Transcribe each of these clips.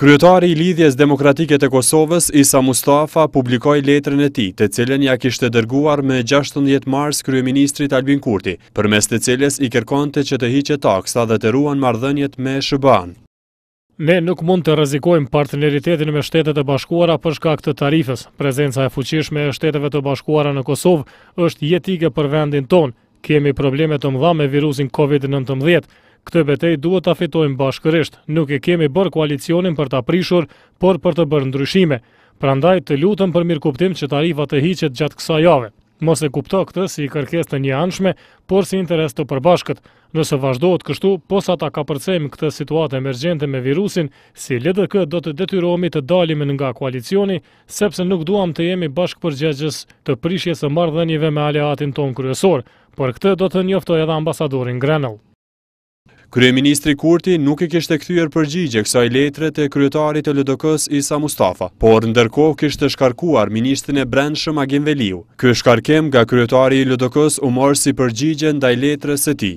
Kryetari i Lidhjes Demokratike të Kosovës, Isa Mustafa, publikoj letrën e ti, të cilën ja kishte dërguar me 16 mars Kryeministrit Albin Kurti, për mes të cilës i kërkonte që të hiqe taksa dhe të ruan mardhënjet me Shëban. Ne nuk mund të rëzikojmë partneritetin me shtetet e bashkuara përshka këtë tarifës. Prezenca e fuqishme e shtetetve të bashkuara në Kosovë është jetike për vendin tonë. Kemi problemet të mdha me virusin COVID-19. Këtë betej duhet të fitojmë bashkërisht, nuk e kemi bërë koalicionin për të aprishur, por për të bërë ndryshime. Pra ndaj të lutëm për mirë kuptim që tarifat të hiqet gjatë kësa jave. Mos e kupto këtë si kërkes të një anshme, por si interes të përbashkët. Nëse vazhdojt kështu, posa ta ka përcejmë këtë situatë emergjente me virusin, si LDK do të detyromi të dalim nga koalicioni, sepse nuk duham të jemi bashkë përgjegjës të prishjes e mardhenjive me aleatin ton kryesor, për këtë do të njoftoj edhe ambasadorin Grenell. Kryeministri Kurti nuk i kishtë e këthyër përgjigje kësaj letre të kryetarit e lëdokës Isa Mustafa, por ndërko kishtë e shkarkuar ministrin e brendshëm Agim Veliu. Kjo shkarkim ga kryetari i lëdokës u morë si përgjigje ndaj letre së ti.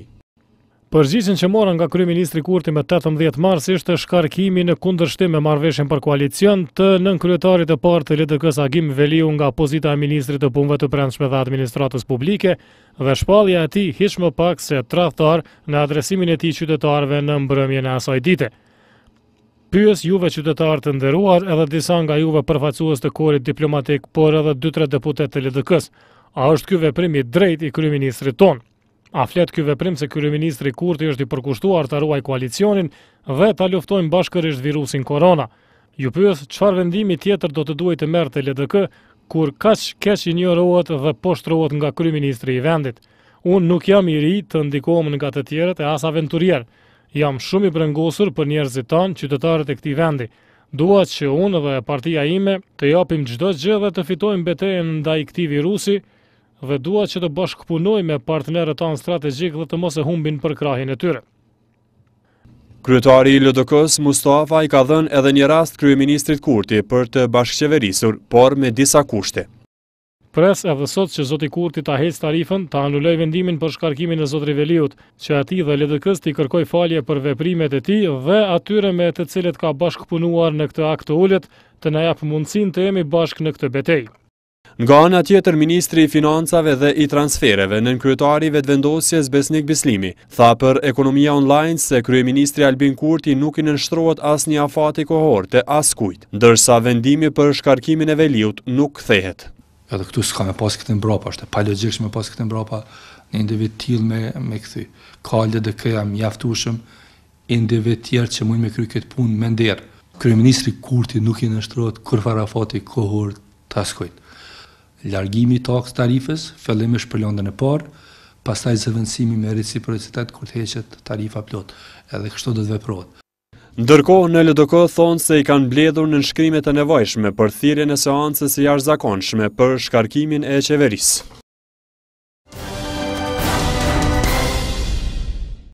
Përgjigjen që morën nga kryeministri Kurti me 18 mars ishte shkarkimi në kundërshtim me marrëveshjen për koalicion të nën kryetarit të parë të LDK-s Agim Veliu nga pozita e ministrit të punëve të brendshme dhe administratës publike dhe shpallja e tij hiç më pak se tradhtar në adresimin e tij qytetarëve në mbrëmjen e asaj dite. Pyes juve qytetarë të nderuar edhe disa nga juve përfaqësues të korrit diplomatik, por edhe 2-3 deputet të LDK-s, a është ky veprim i drejtë i kryeministrit tonë? A flet veprim se ministri Kurti është i përkushtuar të ruaj koalicionin dhe të luftojmë bashkërisht virusin Corona. Ju pyet çfarë vendimi tjetër do të duhet të merrte LDK kur kaç kesh i një dhe poshtrohet nga kryeministri i vendit. Unë nuk jam i ri të ndikohem nga të tjerët e as aventurier. Jam shumë i brengosur për njerëzit tan, qytetarët e këtij vendi. Dua që unë dhe partia ime të japim çdo gjë dhe të fitojmë betejën ndaj këtij virusi dhe dua që të bashkëpunoj me partnerët tanë strategjik dhe të mos e humbin për krahin e tyre. Kryetari i LDK-s Mustafa i ka dhënë edhe një rast kryeministrit Kurti për të bashkëqeverisur, por me disa kushte. Pres dhe sot që Zoti Kurti ta hec tarifën, ta anulloj vendimin për shkarkimin e Zotri Veliut, që ati dhe LDK-s ti kërkoj falje për veprimet e ti dhe atyre me të cilet ka bashkëpunuar në këtë akt të ullet të nëjap mundësin të jemi bashkë në këtë betejë. Nga anë atjetër, Ministri i Financave dhe i Transfereve në nënkryetarive të vendosjes Besnik Bislimi, tha për ekonomia online se Krye Ministri Albin Kurti nuk i nënshtrohet as një afati kohor të as kujt, dërsa vendimi për shkarkimin e veliut nuk këthehet. Edhe këtu s'ka me pas këtë mbropa, është e pa logikës me pas këtë mbropa në individ tjil me këthi. Ka lë dhe këja jaftushëm, individ tjerë që mund me kry këtë punë mendirë. Kryeministri Kurti nuk i nështrojt afati kohor të askojt largimi i taks tarifës, fillimisht për lëndën e parë, pastaj zëvendësimi me reciprocitet kur të heqet tarifa plot, edhe kështu do të veprohet. Ndërkohë në LDK thonë se i kanë bledhur në nëshkrimet e nevojshme për thirjen e seancës i arzakonshme për shkarkimin e qeverisë.